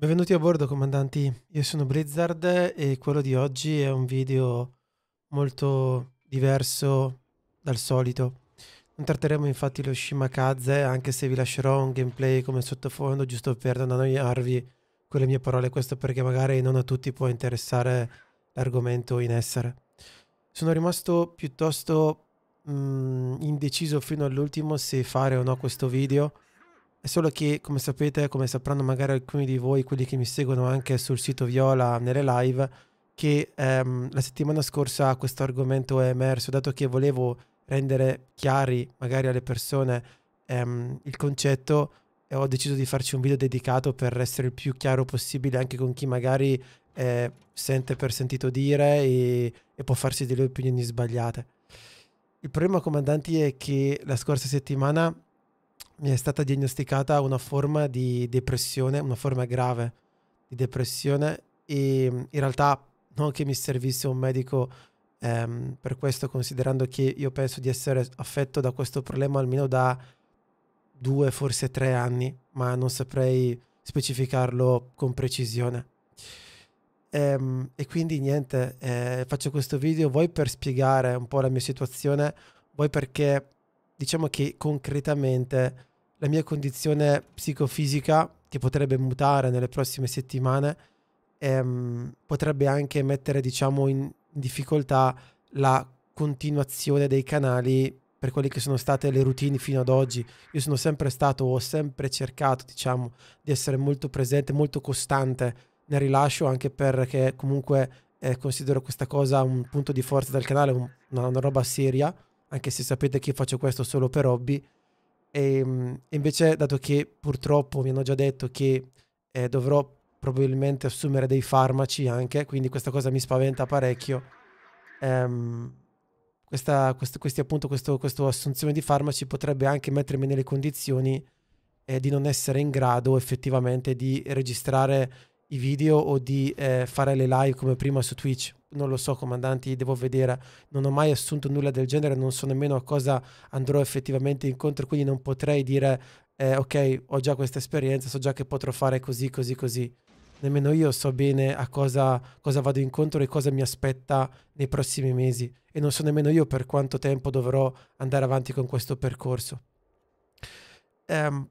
Benvenuti a bordo comandanti, io sono Blizzard e quello di oggi è un video molto diverso dal solito. Non tratteremo infatti lo Shimakaze anche se vi lascerò un gameplay come sottofondo giusto per non annoiarvi con le mie parole, questo perché magari non a tutti può interessare l'argomento in essere. Sono rimasto piuttosto mh, mm, indeciso fino all'ultimo se fare o no questo video è solo che, come sapete, come sapranno magari alcuni di voi, quelli che mi seguono anche sul sito Viola nelle live, che ehm, la settimana scorsa questo argomento è emerso, dato che volevo rendere chiari magari alle persone ehm, il concetto, e ho deciso di farci un video dedicato per essere il più chiaro possibile anche con chi magari eh, sente per sentito dire e, e può farsi delle opinioni sbagliate. Il problema, comandanti, è che la scorsa settimana mi è stata diagnosticata una forma di depressione, una forma grave di depressione e mm, in realtà non che mi servisse un medico ehm, per questo, considerando che io penso di essere affetto da questo problema almeno da due, forse tre anni, ma non saprei specificarlo con precisione. Ehm, e quindi niente, eh, faccio questo video voi per spiegare un po' la mia situazione, voi perché diciamo che concretamente la mia condizione psicofisica che potrebbe mutare nelle prossime settimane ehm, potrebbe anche mettere diciamo in difficoltà la continuazione dei canali per quelle che sono state le routine fino ad oggi. Io sono sempre stato, ho sempre cercato, diciamo, di essere molto presente, molto costante nel rilascio, anche perché comunque eh, considero questa cosa un punto di forza del canale, un, una, una, roba seria, anche se sapete che io faccio questo solo per hobby, e, ehm, invece, dato che purtroppo mi hanno già detto che eh, dovrò probabilmente assumere dei farmaci anche, quindi questa cosa mi spaventa parecchio. Ehm, questa, quest, questi, appunto, questo, questo, assunzione di farmaci potrebbe anche mettermi nelle condizioni eh, di non essere in grado effettivamente di registrare i video o di eh, fare le live come prima su Twitch. Non lo so, comandanti, devo vedere. Non ho mai assunto nulla del genere, non so nemmeno a cosa andrò effettivamente incontro, quindi non potrei dire eh, ok, ho già questa esperienza, so già che potrò fare così, così, così. Nemmeno io so bene a cosa, cosa vado incontro e cosa mi aspetta nei prossimi mesi e non so nemmeno io per quanto tempo dovrò andare avanti con questo percorso. Um,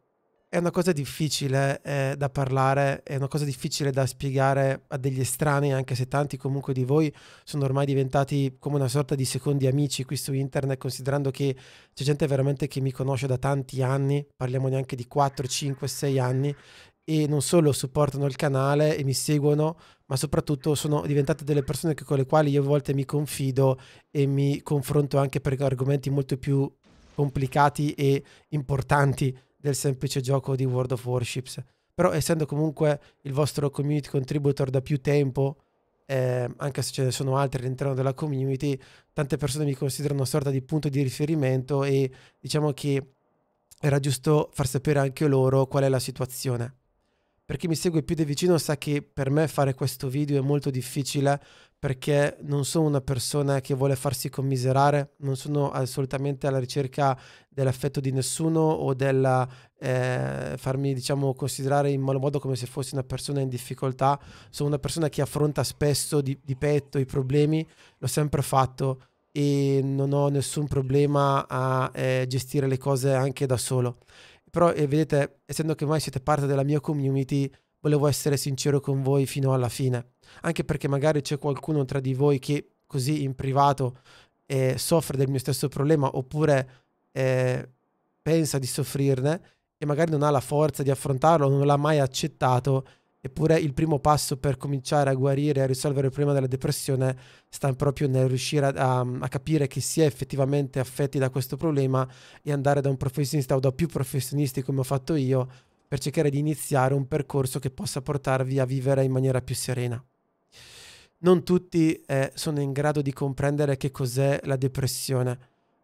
è una cosa difficile eh, da parlare, è una cosa difficile da spiegare a degli estranei, anche se tanti comunque di voi sono ormai diventati come una sorta di secondi amici qui su internet, considerando che c'è gente veramente che mi conosce da tanti anni, parliamo neanche di 4, 5, 6 anni, e non solo supportano il canale e mi seguono, ma soprattutto sono diventate delle persone con le quali io a volte mi confido e mi confronto anche per argomenti molto più complicati e importanti del semplice gioco di World of Warships. Però essendo comunque il vostro community contributor da più tempo, eh, anche se ce ne sono altri all'interno della community, tante persone mi considerano una sorta di punto di riferimento e diciamo che era giusto far sapere anche loro qual è la situazione. Per chi mi segue più di vicino sa che per me fare questo video è molto difficile perché non sono una persona che vuole farsi commiserare, non sono assolutamente alla ricerca dell'affetto di nessuno o del eh, farmi diciamo considerare in malo modo come se fossi una persona in difficoltà, sono una persona che affronta spesso di, di petto i problemi, l'ho sempre fatto e non ho nessun problema a eh, gestire le cose anche da solo. Però eh, vedete, essendo che ormai siete parte della mia community, volevo essere sincero con voi fino alla fine, anche perché magari c'è qualcuno tra di voi che così in privato eh, soffre del mio stesso problema oppure eh, pensa di soffrirne e magari non ha la forza di affrontarlo, non l'ha mai accettato, eppure il primo passo per cominciare a guarire e a risolvere il problema della depressione sta proprio nel riuscire a, a, um, a capire che si è effettivamente affetti da questo problema e andare da un professionista o da più professionisti come ho fatto io per cercare di iniziare un percorso che possa portarvi a vivere in maniera più serena. Non tutti eh, sono in grado di comprendere che cos'è la depressione.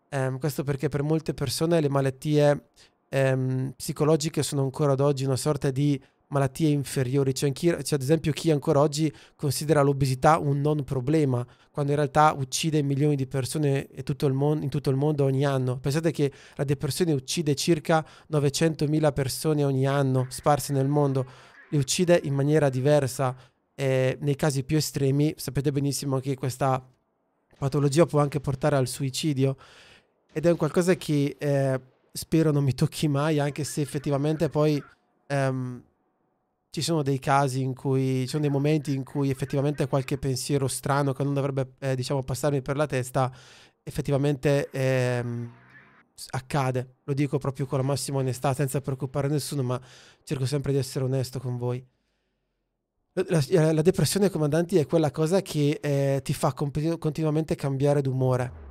Eh, questo perché per molte persone le malattie ehm, psicologiche sono ancora ad oggi una sorta di malattie inferiori. C'è, cioè, chi, c'è, cioè, ad esempio chi ancora oggi considera l'obesità un non problema, quando in realtà uccide milioni di persone tutto mon- in tutto il mondo ogni anno. Pensate che la depressione uccide circa 900.000 persone ogni anno sparse nel mondo, le uccide in maniera diversa. E nei casi più estremi sapete benissimo che questa patologia può anche portare al suicidio ed è un qualcosa che eh, spero non mi tocchi mai anche se effettivamente poi ehm, ci sono dei casi in cui ci sono dei momenti in cui effettivamente qualche pensiero strano che non dovrebbe eh, diciamo passarmi per la testa effettivamente ehm, accade lo dico proprio con la massima onestà senza preoccupare nessuno ma cerco sempre di essere onesto con voi la, la depressione comandanti è quella cosa che eh, ti fa continu- continuamente cambiare d'umore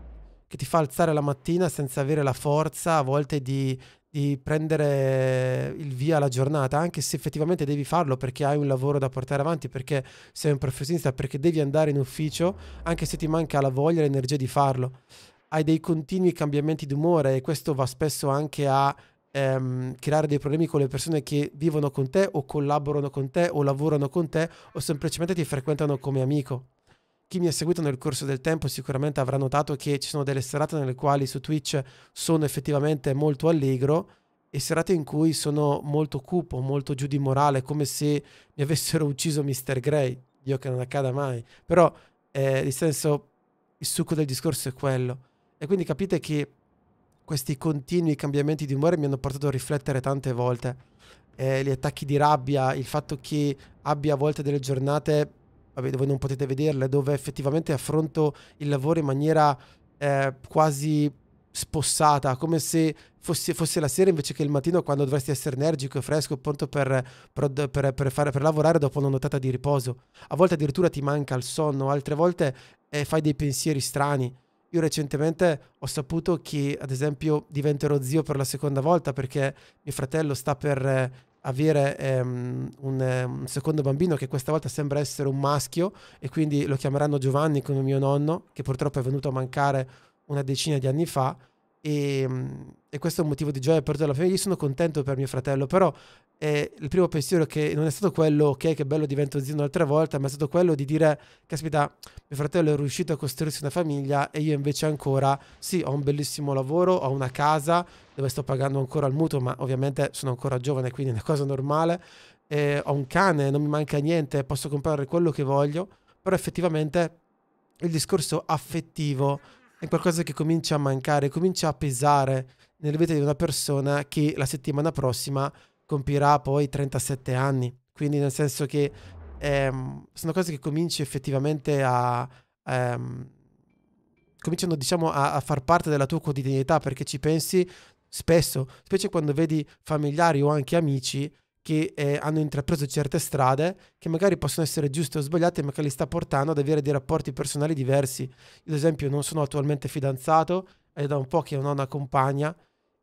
che ti fa alzare la mattina senza avere la forza a volte di di prendere il via alla giornata, anche se effettivamente devi farlo perché hai un lavoro da portare avanti, perché sei un professionista, perché devi andare in ufficio, anche se ti manca la voglia e l'energia di farlo. Hai dei continui cambiamenti d'umore e questo va spesso anche a ehm, creare dei problemi con le persone che vivono con te o collaborano con te o lavorano con te o semplicemente ti frequentano come amico chi mi ha seguito nel corso del tempo sicuramente avrà notato che ci sono delle serate nelle quali su Twitch sono effettivamente molto allegro e serate in cui sono molto cupo, molto giù di morale, come se mi avessero ucciso Mr. Grey. io che non accada mai. Però, eh, nel senso, il succo del discorso è quello. E quindi capite che questi continui cambiamenti di umore mi hanno portato a riflettere tante volte. Eh, gli attacchi di rabbia, il fatto che abbia a volte delle giornate vabbè, dove non potete vederle, dove effettivamente affronto il lavoro in maniera eh, quasi spossata, come se fosse, fosse, la sera invece che il mattino quando dovresti essere energico e fresco pronto per, per, per, fare, per, lavorare dopo una nottata di riposo. A volte addirittura ti manca il sonno, altre volte eh, fai dei pensieri strani. Io recentemente ho saputo che ad esempio diventerò zio per la seconda volta perché mio fratello sta per... Eh, avere ehm, un, eh, un, secondo bambino che questa volta sembra essere un maschio e quindi lo chiameranno Giovanni come mio nonno, che purtroppo è venuto a mancare una decina di anni fa e, ehm, e, questo è un motivo di gioia per te la famiglia. Io sono contento per mio fratello, però eh, il primo pensiero che non è stato quello, ok, che bello divento zio un'altra volta, ma è stato quello di dire, caspita, mio fratello è riuscito a costruirsi una famiglia e io invece ancora, sì, ho un bellissimo lavoro, ho una casa dove sto pagando ancora il mutuo, ma ovviamente sono ancora giovane, quindi è una cosa normale, eh, ho un cane, non mi manca niente, posso comprare quello che voglio, però effettivamente il discorso affettivo è qualcosa che comincia a mancare, comincia a pesare nella vita di una persona che la settimana prossima compirà poi 37 anni. Quindi nel senso che ehm, sono cose che cominci effettivamente a... Ehm, cominciano diciamo a, a far parte della tua quotidianità perché ci pensi spesso, specie quando vedi familiari o anche amici che eh, hanno intrapreso certe strade che magari possono essere giuste o sbagliate, ma che li sta portando ad avere dei rapporti personali diversi. Io, ad esempio, non sono attualmente fidanzato, è da un po' che non ho una compagna.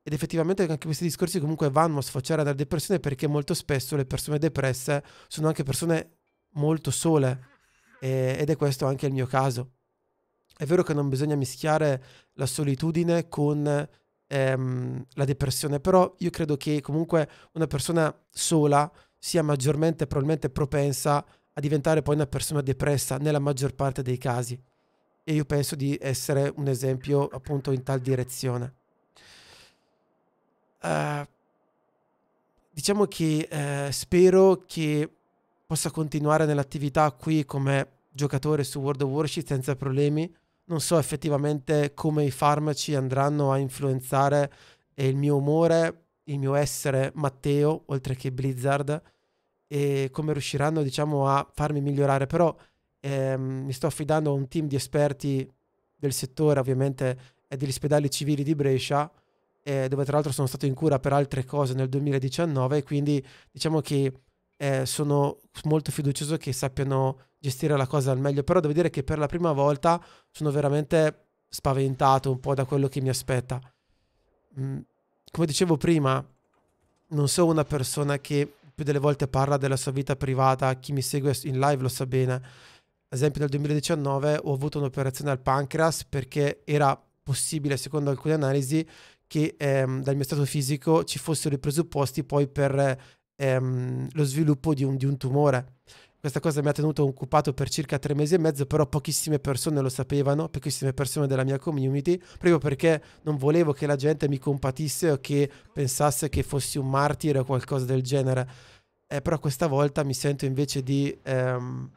Ed effettivamente anche questi discorsi comunque vanno a sfociare dalla depressione perché molto spesso le persone depresse sono anche persone molto sole eh, ed è questo anche il mio caso. È vero che non bisogna mischiare la solitudine con ehm, la depressione, però io credo che comunque una persona sola sia maggiormente probabilmente propensa a diventare poi una persona depressa nella maggior parte dei casi. E io penso di essere un esempio appunto in tal direzione. Uh, diciamo che eh, spero che possa continuare nell'attività qui come giocatore su World of Warship senza problemi non so effettivamente come i farmaci andranno a influenzare eh, il mio umore, il mio essere Matteo, oltre che Blizzard, e come riusciranno, diciamo, a farmi migliorare. Però ehm, mi sto affidando a un team di esperti del settore, ovviamente, e degli ospedali civili di Brescia, eh, dove tra l'altro sono stato in cura per altre cose nel 2019, quindi diciamo che eh, sono molto fiducioso che sappiano gestire la cosa al meglio, però devo dire che per la prima volta sono veramente spaventato un po' da quello che mi aspetta. Mm, come dicevo prima, non sono una persona che più delle volte parla della sua vita privata, chi mi segue in live lo sa bene. Ad esempio nel 2019 ho avuto un'operazione al pancreas perché era possibile, secondo alcune analisi, che ehm, dal mio stato fisico ci fossero i presupposti poi per ehm, lo sviluppo di un, di un tumore. Questa cosa mi ha tenuto occupato per circa tre mesi e mezzo, però pochissime persone lo sapevano, pochissime persone della mia community, proprio perché non volevo che la gente mi compatisse o che pensasse che fossi un martire o qualcosa del genere. Eh, però questa volta mi sento invece di, ehm,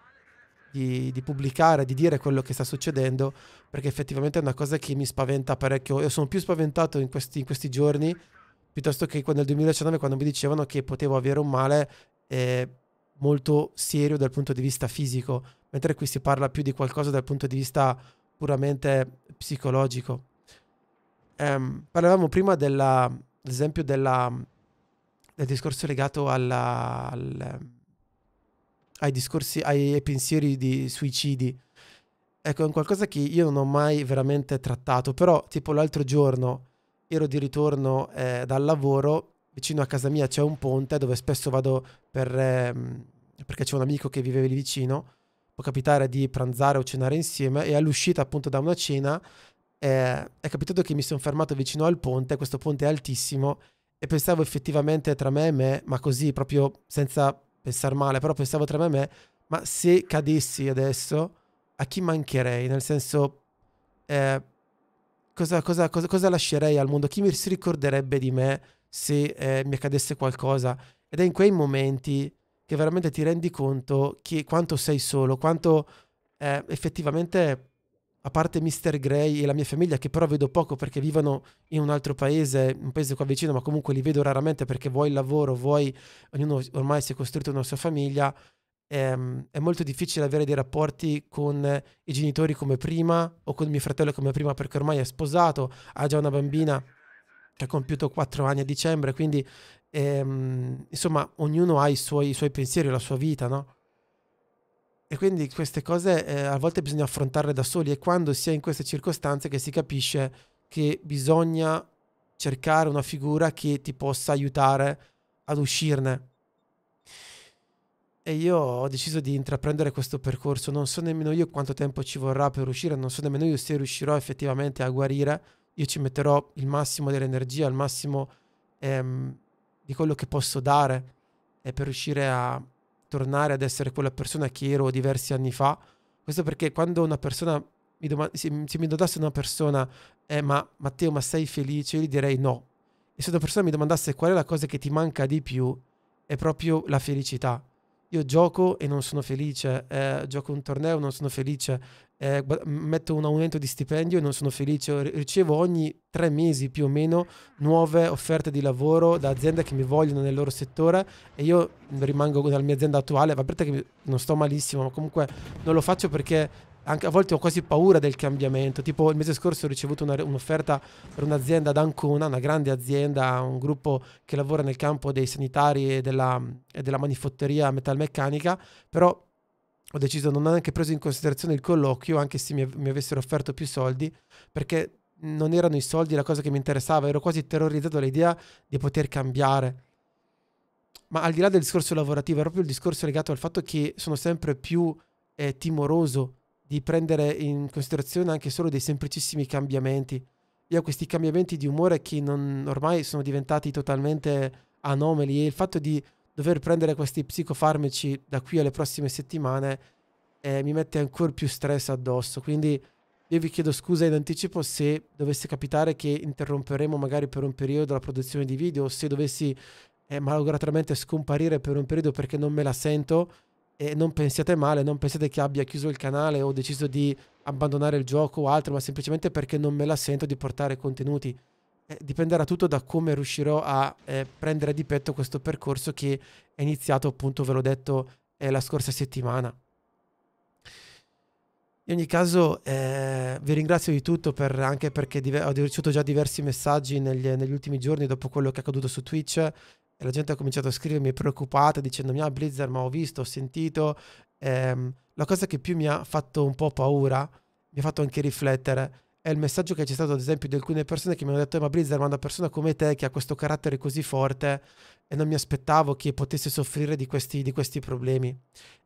di, di, pubblicare, di dire quello che sta succedendo, perché effettivamente è una cosa che mi spaventa parecchio. Io sono più spaventato in questi, in questi giorni piuttosto che nel 2019 quando mi dicevano che potevo avere un male. Eh, molto serio dal punto di vista fisico, mentre qui si parla più di qualcosa dal punto di vista puramente psicologico. Um, parlavamo prima dell'esempio del discorso legato alla, al, ai, discorsi, ai pensieri di suicidi. Ecco, è un qualcosa che io non ho mai veramente trattato, però tipo l'altro giorno ero di ritorno eh, dal lavoro vicino a casa mia c'è un ponte dove spesso vado per, ehm, perché c'è un amico che vive lì vicino. Può capitare di pranzare o cenare insieme e all'uscita appunto da una cena eh, è capitato che mi sono fermato vicino al ponte, questo ponte è altissimo e pensavo effettivamente tra me e me, ma così proprio senza pensare male, però pensavo tra me e me, ma se cadessi adesso a chi mancherei? Nel senso, eh, cosa, cosa, cosa, cosa lascerei al mondo? Chi mi si ricorderebbe di me? se eh, mi accadesse qualcosa. Ed è in quei momenti che veramente ti rendi conto chi, quanto sei solo, quanto eh, effettivamente, a parte Mr. Gray e la mia famiglia, che però vedo poco perché vivono in un altro paese, un paese qua vicino, ma comunque li vedo raramente perché vuoi il lavoro, vuoi, ognuno ormai si è costruito una sua famiglia, ehm, è molto difficile avere dei rapporti con i genitori come prima o con mio fratello come prima perché ormai è sposato, ha già una bambina che cioè, ha compiuto quattro anni a dicembre, quindi ehm, insomma ognuno ha i suoi, i suoi, pensieri, la sua vita, no? E quindi queste cose eh, a volte bisogna affrontarle da soli e quando si è in queste circostanze che si capisce che bisogna cercare una figura che ti possa aiutare ad uscirne. E io ho deciso di intraprendere questo percorso, non so nemmeno io quanto tempo ci vorrà per uscire, non so nemmeno io se riuscirò effettivamente a guarire, io ci metterò il massimo dell'energia, il massimo ehm, di quello che posso dare eh, per riuscire a tornare ad essere quella persona che ero diversi anni fa. Questo perché quando una persona mi domanda, se, se, mi domandasse una persona, eh, ma Matteo, ma sei felice? Io gli direi no. E se una persona mi domandasse qual è la cosa che ti manca di più, è proprio la felicità io gioco e non sono felice, eh, gioco un torneo e non sono felice, eh, metto un aumento di stipendio e non sono felice, ricevo ogni tre mesi più o meno nuove offerte di lavoro da aziende che mi vogliono nel loro settore e io rimango nella mia azienda attuale, va bene che non sto malissimo, ma comunque non lo faccio perché anche, a volte ho quasi paura del cambiamento. Tipo il mese scorso ho ricevuto un'offerta per un'azienda ad Ancona, una grande azienda, un gruppo che lavora nel campo dei sanitari e della, e della manifotteria metalmeccanica, però ho deciso, non ho neanche preso in considerazione il colloquio, anche se mi, mi avessero offerto più soldi, perché non erano i soldi la cosa che mi interessava, ero quasi terrorizzato dall'idea di poter cambiare. Ma al di là del discorso lavorativo, è proprio il discorso legato al fatto che sono sempre più eh, timoroso di prendere in considerazione anche solo dei semplicissimi cambiamenti. Io ho questi cambiamenti di umore che non, ormai sono diventati totalmente anomali e il fatto di dover prendere questi psicofarmaci da qui alle prossime settimane eh, mi mette ancora più stress addosso. Quindi io vi chiedo scusa in anticipo se dovesse capitare che interromperemo magari per un periodo la produzione di video, o se dovessi eh, malauguratamente scomparire per un periodo perché non me la sento e non pensiate male, non pensiate che abbia chiuso il canale o deciso di abbandonare il gioco o altro, ma semplicemente perché non me la sento di portare contenuti. Eh, dipenderà tutto da come riuscirò a eh, prendere di petto questo percorso che è iniziato, appunto, ve l'ho detto, eh, la scorsa settimana. In ogni caso eh, vi ringrazio di tutto per, anche perché ho ricevuto già diversi messaggi negli, negli ultimi giorni dopo quello che è accaduto su Twitch e la gente ha cominciato a scrivermi preoccupata dicendomi ah Blizzard ma ho visto, ho sentito, ehm, la cosa che più mi ha fatto un po' paura, mi ha fatto anche riflettere, è il messaggio che c'è stato ad esempio di alcune persone che mi hanno detto eh, ma Blizzard ma una persona come te che ha questo carattere così forte e non mi aspettavo che potesse soffrire di questi, di questi problemi.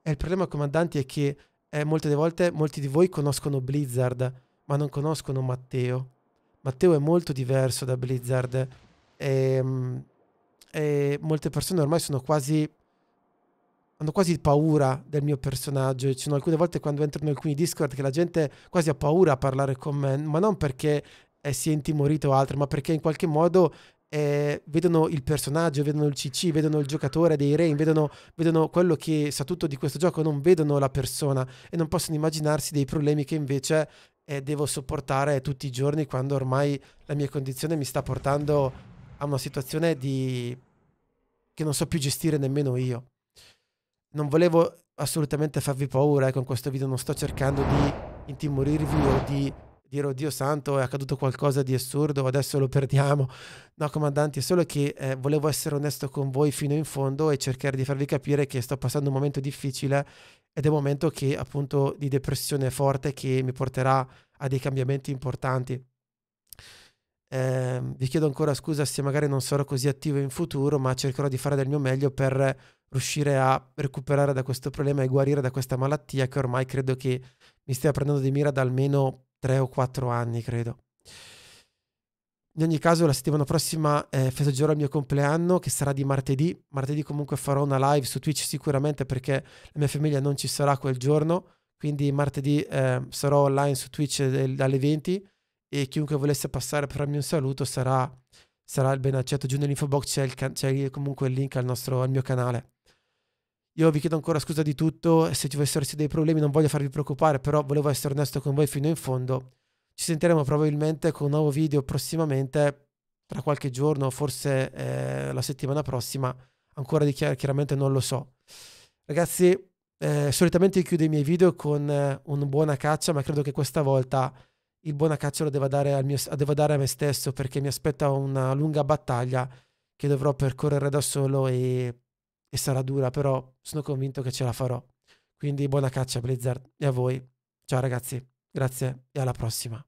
E il problema comandanti è che eh, molte volte molti di voi conoscono Blizzard ma non conoscono Matteo. Matteo è molto diverso da Blizzard. E, ehm, eh, molte persone ormai sono quasi hanno quasi paura del mio personaggio. Ci sono alcune volte quando entro in alcuni Discord che la gente quasi ha paura a parlare con me, ma non perché eh, si è intimorito o altro, ma perché in qualche modo eh, vedono il personaggio, vedono il CC, vedono il giocatore dei Rain, vedono, vedono, quello che sa tutto di questo gioco, non vedono la persona e non possono immaginarsi dei problemi che invece eh, devo sopportare tutti i giorni quando ormai la mia condizione mi sta portando a una situazione di... che non so più gestire nemmeno io. Non volevo assolutamente farvi paura, ecco, eh, in questo video non sto cercando di intimorirvi o di dire oddio santo è accaduto qualcosa di assurdo, adesso lo perdiamo. No, comandanti, è solo che eh, volevo essere onesto con voi fino in fondo e cercare di farvi capire che sto passando un momento difficile ed è un momento che appunto di depressione forte che mi porterà a dei cambiamenti importanti. Eh, vi chiedo ancora scusa se magari non sarò così attivo in futuro, ma cercherò di fare del mio meglio per riuscire a recuperare da questo problema e guarire da questa malattia che ormai credo che mi stia prendendo di mira da almeno 3 o 4 anni, credo. In ogni caso, la settimana prossima eh, festeggerò il mio compleanno, che sarà di martedì. Martedì comunque farò una live su Twitch sicuramente perché la mia famiglia non ci sarà quel giorno. Quindi martedì eh, sarò online su Twitch del, eh, dalle 20 e chiunque volesse passare per farmi un saluto sarà, sarà il ben accetto. Giù nell'info box c'è, il c'è comunque il link al, nostro, al mio canale. Io vi chiedo ancora scusa di tutto, se ci fossero dei problemi non voglio farvi preoccupare, però volevo essere onesto con voi fino in fondo. Ci sentiremo probabilmente con un nuovo video prossimamente, tra qualche giorno, forse eh, la settimana prossima, ancora di chiar- chiaramente non lo so. Ragazzi, eh, solitamente chiudo i miei video con eh, una buona caccia, ma credo che questa volta il buona caccia lo devo dare, mio, devo dare a me stesso perché mi aspetta una lunga battaglia che dovrò percorrere da solo e, e sarà dura, però sono convinto che ce la farò. Quindi buona caccia Blizzard e a voi. Ciao ragazzi, grazie e alla prossima.